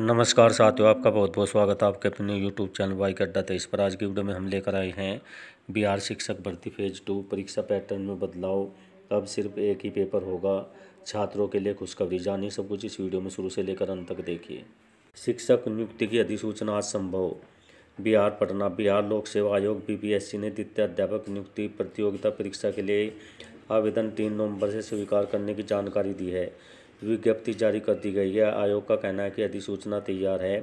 नमस्कार साथियों आपका बहुत बहुत स्वागत है आपके अपने यूट्यूब चैनल वाई अड्डा तेईस पर आज की वीडियो में हम लेकर आए हैं बिहार शिक्षक भर्ती फेज टू परीक्षा पैटर्न में बदलाव अब सिर्फ एक ही पेपर होगा छात्रों के लिए खुशखबरी जानिए सब कुछ इस वीडियो में शुरू से लेकर अंत तक देखिए शिक्षक नियुक्ति की अधिसूचना आज संभव बिहार पटना बिहार लोक सेवा आयोग बी ने द्वितीय अध्यापक नियुक्ति प्रतियोगिता परीक्षा के लिए आवेदन तीन नवंबर से स्वीकार करने की जानकारी दी है विज्ञप्ति जारी कर दी गई है आयोग का कहना है कि अधिसूचना तैयार है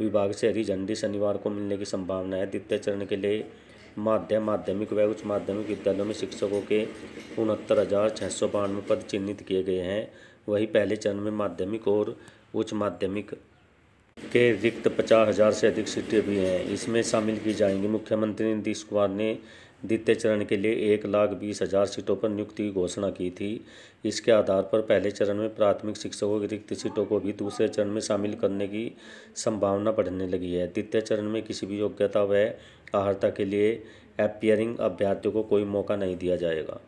विभाग से हरी झंडी शनिवार को मिलने की संभावना है द्वितीय चरण के लिए माध्यम माध्यमिक व उच्च माध्यमिक विद्यालयों में शिक्षकों के उनहत्तर हज़ार छः सौ बानवे पद चिन्हित किए गए हैं वहीं पहले चरण में माध्यमिक और उच्च माध्यमिक के रिक्त पचास हज़ार से अधिक सीटें भी हैं इसमें शामिल की जाएंगी मुख्यमंत्री नीतीश कुमार ने द्वितीय चरण के लिए एक लाख बीस हज़ार सीटों पर नियुक्ति की घोषणा की थी इसके आधार पर पहले चरण में प्राथमिक शिक्षकों की रिक्त सीटों को भी दूसरे चरण में शामिल करने की संभावना बढ़ने लगी है द्वितीय चरण में किसी भी योग्यता व आहारता के लिए अपियरिंग अभ्यर्थियों को कोई मौका नहीं दिया जाएगा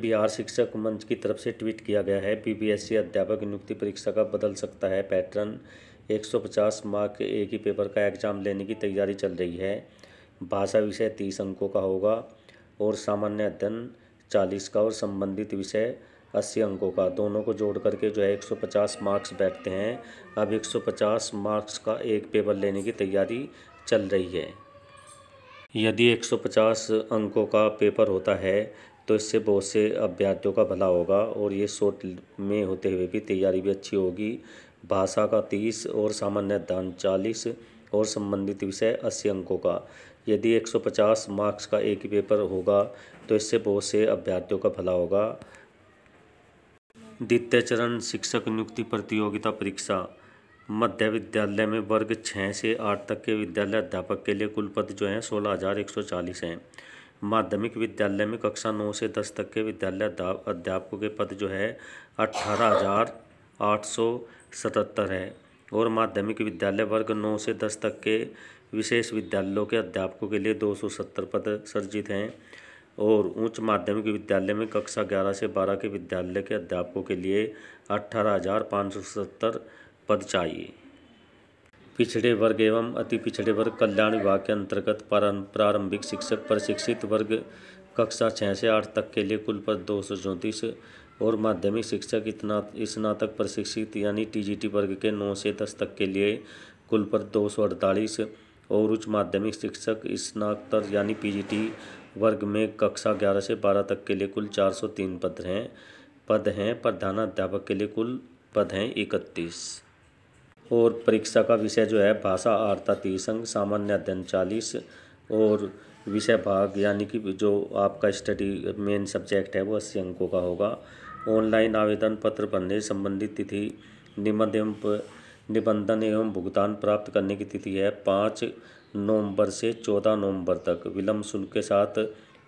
बिहार शिक्षक मंच की तरफ से ट्वीट किया गया है बीबीएसई अध्यापक नियुक्ति परीक्षा का बदल सकता है पैटर्न 150 मार्क के एक ही पेपर का एग्जाम लेने की तैयारी चल रही है भाषा विषय तीस अंकों का होगा और सामान्य अध्ययन चालीस का और संबंधित विषय अस्सी अंकों का दोनों को जोड़ करके जो है एक सौ पचास मार्क्स बैठते हैं अब एक सौ पचास मार्क्स का एक पेपर लेने की तैयारी चल रही है यदि एक सौ पचास अंकों का पेपर होता है तो इससे बहुत से अभ्यर्थियों का भला होगा और ये शोट में होते हुए भी तैयारी भी अच्छी होगी भाषा का तीस और सामान्य दान चालीस और संबंधित विषय अस्सी अंकों का यदि 150 मार्क्स का एक ही पेपर होगा तो इससे बहुत से अभ्यर्थियों का भला होगा द्वितीय चरण शिक्षक नियुक्ति प्रतियोगिता परीक्षा मध्य विद्यालय में वर्ग छः से आठ तक के विद्यालय अध्यापक के लिए कुल पद जो हैं सोलह हज़ार एक सौ चालीस हैं माध्यमिक विद्यालय में कक्षा नौ से दस तक के विद्यालय अध्यापकों के पद जो है अठारह हज़ार आठ सौ सतहत्तर है और माध्यमिक विद्यालय वर्ग नौ से दस तक के विशेष विद्यालयों के अध्यापकों के लिए दो सौ सत्तर पद सर्जित हैं और उच्च माध्यमिक विद्यालय में कक्षा ग्यारह से बारह के विद्यालय के अध्यापकों के लिए अठारह हज़ार पाँच सौ सत्तर पद चाहिए पिछड़े वर्ग एवं अति पिछड़े वर्ग कल्याण विभाग के अंतर्गत प्रारंभिक शिक्षक प्रशिक्षित वर्ग कक्षा छः से आठ तक के लिए कुल पद दो सौ चौंतीस और माध्यमिक शिक्षक इस स्नातक प्रशिक्षित यानी टीजीटी वर्ग के नौ से दस तक के लिए कुल पर दो सौ अड़तालीस और उच्च माध्यमिक शिक्षक स्नातक यानी पीजीटी वर्ग में कक्षा ग्यारह से बारह तक के लिए कुल चार सौ तीन पद हैं पद हैं प्रधानाध्यापक के लिए कुल पद हैं इकतीस और परीक्षा का विषय जो है भाषा आर्ता तीस अंक सामान्य अध्ययन चालीस और विषय भाग यानी कि जो आपका स्टडी मेन सब्जेक्ट है वो अस्सी अंकों का होगा ऑनलाइन आवेदन पत्र भरने संबंधित तिथि निबंध एवं निबंधन एवं भुगतान प्राप्त करने की तिथि है पाँच नवंबर से चौदह नवंबर तक विलम्ब शुल्क के साथ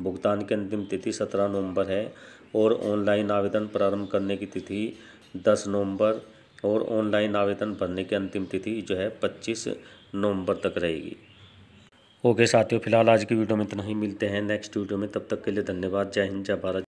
भुगतान की अंतिम तिथि सत्रह नवंबर है और ऑनलाइन आवेदन प्रारंभ करने की तिथि दस नवंबर और ऑनलाइन आवेदन भरने की अंतिम तिथि जो है पच्चीस नवंबर तक रहेगी ओके साथियों फिलहाल आज की वीडियो में इतना ही मिलते हैं नेक्स्ट वीडियो में तब तक के लिए धन्यवाद जय हिंद जय भारत